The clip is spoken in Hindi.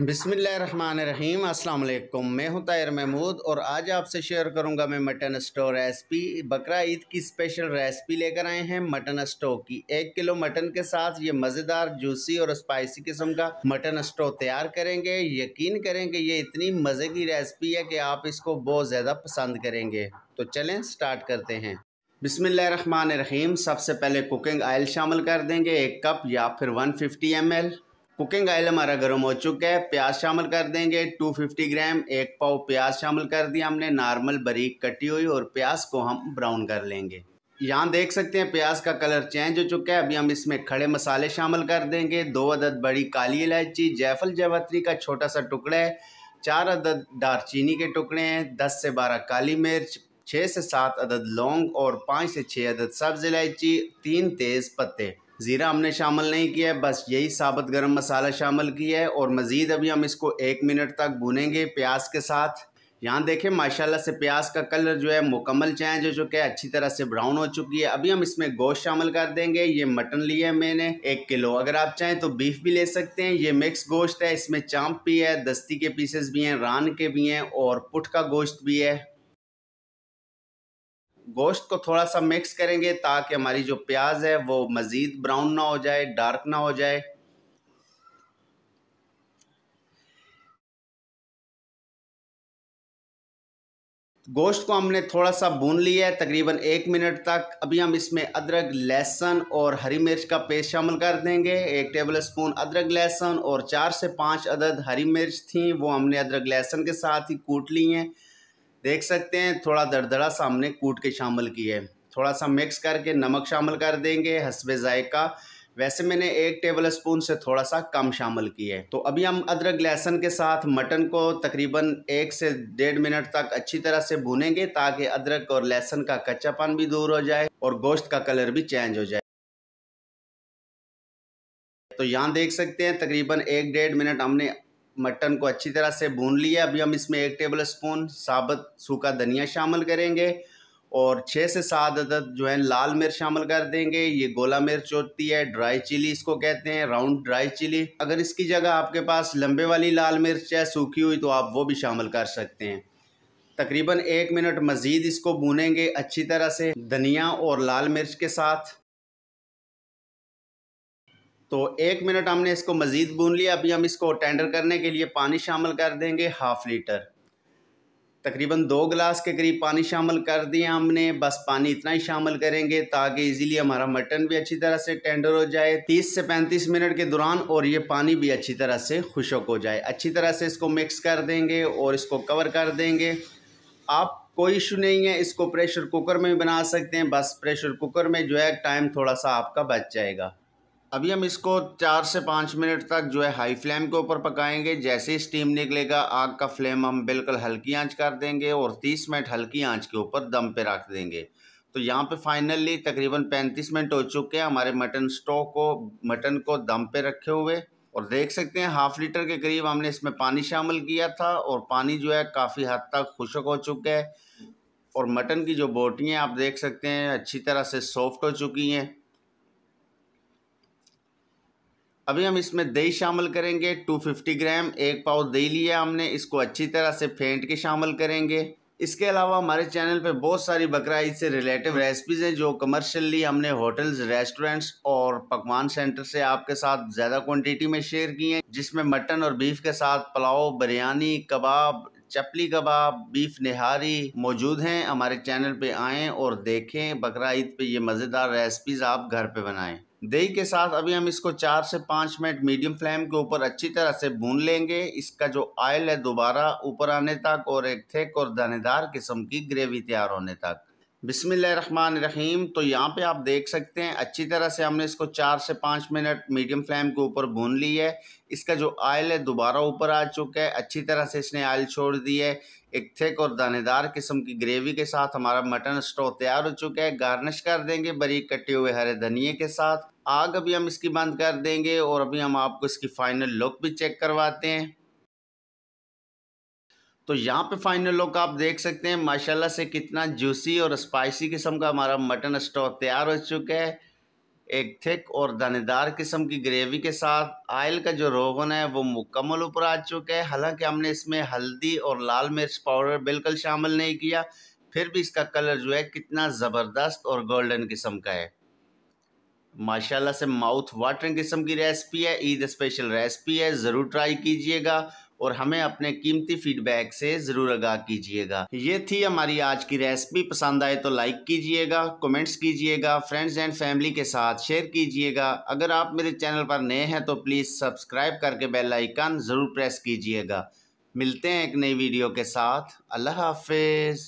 अस्सलाम वालेकुम मैं हूं तायर महमूद और आज आपसे शेयर करूंगा मैं मटन स्टो रेसिपी बकरा ईद की स्पेशल रेसिपी लेकर आए हैं मटन स्टो की एक किलो मटन के साथ ये मज़ेदार जूसी और स्पाइसी किस्म का मटन स्टो तैयार करेंगे यकीन करेंगे ये इतनी मज़े की रेसिपी है कि आप इसको बहुत ज़्यादा पसंद करेंगे तो चलें स्टार्ट करते हैं बिसमीम सबसे पहले कुकिंग आयल शामिल कर देंगे एक कप या फिर वन फिफ्टी कुकिंग ऑयल हमारा गर्म हो चुका है प्याज शामिल कर देंगे 250 ग्राम एक पाव प्याज शामिल कर दिया हमने नॉर्मल बरीक कटी हुई और प्याज को हम ब्राउन कर लेंगे यहाँ देख सकते हैं प्याज का कलर चेंज हो चुका है अभी हम इसमें खड़े मसाले शामिल कर देंगे दो अदद बड़ी काली इलायची जैफल जावत्री का छोटा सा टुकड़ा है चार अदद दारचीनी के टुकड़े हैं दस से बारह काली मिर्च छः से सात अदद लौंग और पाँच से छः अदद सब्ज़ इलायची तीन तेज़ पत्ते ज़ीरा हमने शामिल नहीं किया है बस यही साबत गरम मसाला शामिल किया है और मज़ीद अभी हम इसको एक मिनट तक भुनेंगे प्याज के साथ यहाँ देखें माशाल्लाह से प्याज का कलर जो है मुकम्मल चेंज हो चुका है अच्छी तरह से ब्राउन हो चुकी है अभी हम इसमें गोश्त शामिल कर देंगे ये मटन लिया है मैंने एक किलो अगर आप चाहें तो बीफ भी ले सकते हैं ये मिक्स गोश्त है इसमें चाँप भी है दस्ती के पीसेस भी हैं रान के भी हैं और पुट का गोश्त भी है गोश्त को थोड़ा सा मिक्स करेंगे ताकि हमारी जो प्याज है वो मज़ीद ब्राउन ना हो जाए डार्क ना हो जाए गोश्त को हमने थोड़ा सा भून लिया है तकरीबन एक मिनट तक अभी हम इसमें अदरक लहसुन और हरी मिर्च का पेस्ट शामिल कर देंगे एक टेबल स्पून अदरक लहसुन और चार से पाँच अदद हरी मिर्च थी वो हमने अदरक लहसुन के साथ ही कूट ली हैं देख सकते हैं थोड़ा दरदरा सा हमने कूट के शामिल किया है थोड़ा सा मिक्स करके नमक शामिल कर देंगे हसबे ज़ायका वैसे मैंने एक टेबल स्पून से थोड़ा सा कम शामिल किया है तो अभी हम अदरक लहसुन के साथ मटन को तकरीबन एक से डेढ़ मिनट तक अच्छी तरह से भूनेंगे ताकि अदरक और लहसुन का कच्चापन भी दूर हो जाए और गोश्त का कलर भी चेंज हो जाए तो यहाँ देख सकते हैं तकरीबन एक डेढ़ मिनट हमने मटन को अच्छी तरह से भून लिया अभी हम इसमें एक टेबल स्पून साबुत सूखा धनिया शामिल करेंगे और छः से सात अदद जो है लाल मिर्च शामिल कर देंगे ये गोला मिर्च होती है ड्राई चिली इसको कहते हैं राउंड ड्राई चिली अगर इसकी जगह आपके पास लंबे वाली लाल मिर्च है सूखी हुई तो आप वो भी शामिल कर सकते हैं तकरीबन एक मिनट मज़ीद इसको भूनेंगे अच्छी तरह से धनिया और लाल मिर्च के साथ तो एक मिनट हमने इसको मज़ीद भून लिया अभी हम इसको टेंडर करने के लिए पानी शामिल कर देंगे हाफ़ लीटर तकरीबन दो गिलास के करीब पानी शामिल कर दिया हमने बस पानी इतना ही शामिल करेंगे ताकि इजीली हमारा मटन भी अच्छी तरह से टेंडर हो जाए 30 से 35 मिनट के दौरान और ये पानी भी अच्छी तरह से खुशक हो जाए अच्छी तरह से इसको मिक्स कर देंगे और इसको कवर कर देंगे आप कोई इशू नहीं है इसको प्रेशर कुकर में भी बना सकते हैं बस प्रेशर कुकर में जो है टाइम थोड़ा सा आपका बच जाएगा अभी हम इसको चार से पाँच मिनट तक जो है हाई फ्लेम के ऊपर पकाएंगे जैसे ही स्टीम निकलेगा आग का फ्लेम हम बिल्कुल हल्की आंच कर देंगे और 30 मिनट हल्की आंच के ऊपर दम पे रख देंगे तो यहाँ पे फाइनली तकरीबन 35 मिनट हो चुके हैं हमारे मटन स्टोव को मटन को दम पे रखे हुए और देख सकते हैं हाफ लीटर के करीब हमने इसमें पानी शामिल किया था और पानी जो है काफ़ी हद तक खुशक हो चुका है और मटन की जो बोटियाँ आप देख सकते हैं अच्छी तरह से सॉफ्ट हो चुकी हैं अभी हम इसमें दही शामिल करेंगे 250 ग्राम एक पाव दही लिया हमने इसको अच्छी तरह से फेंट के शामिल करेंगे इसके अलावा हमारे चैनल पे बहुत सारी बकरा ईद से रिलेटिव रेसिपीज़ हैं जो कमर्शियली हमने होटल्स रेस्टोरेंट्स और पकवान सेंटर से आपके साथ ज़्यादा क्वांटिटी में शेयर की हैं जिसमें मटन और बीफ के साथ पुलाव बिरयानी कबाब चपली कबाब बीफ निहारी मौजूद हैं हमारे चैनल पे आएँ और देखें बकरा ईद पे ये मज़ेदार रेसिपीज़ आप घर पर बनाएँ दही के साथ अभी हम इसको चार से पाँच मिनट मीडियम फ्लेम के ऊपर अच्छी तरह से भून लेंगे इसका जो ऑयल है दोबारा ऊपर आने तक और एक थेक और दानेदार किस्म की ग्रेवी तैयार होने तक रहीम तो यहाँ पे आप देख सकते हैं अच्छी तरह से हमने इसको चार से पाँच मिनट मीडियम फ्लेम के ऊपर भून ली है इसका जो आयल है दोबारा ऊपर आ चुका है अच्छी तरह से इसने आयल छोड़ दी है एक थिक और दानेदार किस्म की ग्रेवी के साथ हमारा मटन स्टोव तैयार हो चुका है गार्निश कर देंगे बारीक कटे हुए हरे धनिए के साथ आग अभी हम इसकी बंद कर देंगे और अभी हम आपको इसकी फ़ाइनल लुक भी चेक करवाते हैं तो यहाँ पे फाइनल लुक आप देख सकते हैं माशाल्लाह से कितना जूसी और स्पाइसी किस्म का हमारा मटन स्टॉक तैयार हो चुका है एक थिक और दानेदार किस्म की ग्रेवी के साथ आयल का जो रोगन है वो मुकम्मल ऊपर आ चुका है हालांकि हमने इसमें हल्दी और लाल मिर्च पाउडर बिल्कुल शामिल नहीं किया फिर भी इसका कलर जो है कितना ज़बरदस्त और गोल्डन किस्म का है माशाल्लाह से माउथ वाटरिंग किस्म की रेसिपी है ईद स्पेशल रेसिपी है ज़रूर ट्राई कीजिएगा और हमें अपने कीमती फीडबैक से ज़रूर आगाह कीजिएगा ये थी हमारी आज की रेसिपी पसंद आए तो लाइक कीजिएगा कमेंट्स कीजिएगा फ्रेंड्स एंड फैमिली के साथ शेयर कीजिएगा अगर आप मेरे चैनल पर नए हैं तो प्लीज़ सब्सक्राइब करके बेल आइकन ज़रूर प्रेस कीजिएगा मिलते हैं एक नई वीडियो के साथ अल्लाह हाफिज़